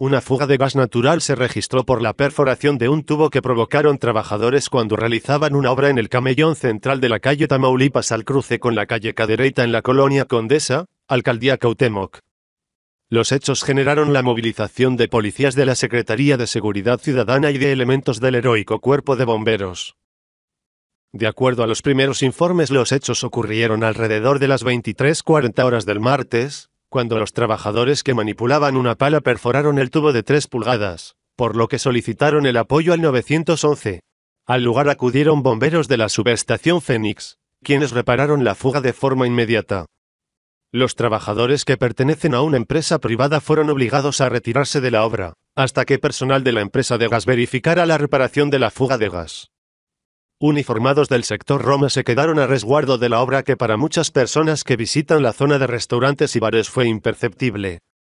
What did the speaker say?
Una fuga de gas natural se registró por la perforación de un tubo que provocaron trabajadores cuando realizaban una obra en el camellón central de la calle Tamaulipas al cruce con la calle Cadereita en la colonia Condesa, alcaldía Cautemoc. Los hechos generaron la movilización de policías de la Secretaría de Seguridad Ciudadana y de elementos del heroico cuerpo de bomberos. De acuerdo a los primeros informes, los hechos ocurrieron alrededor de las 23.40 horas del martes, cuando los trabajadores que manipulaban una pala perforaron el tubo de 3 pulgadas, por lo que solicitaron el apoyo al 911. Al lugar acudieron bomberos de la subestación Fénix, quienes repararon la fuga de forma inmediata. Los trabajadores que pertenecen a una empresa privada fueron obligados a retirarse de la obra, hasta que personal de la empresa de gas verificara la reparación de la fuga de gas uniformados del sector Roma se quedaron a resguardo de la obra que para muchas personas que visitan la zona de restaurantes y bares fue imperceptible.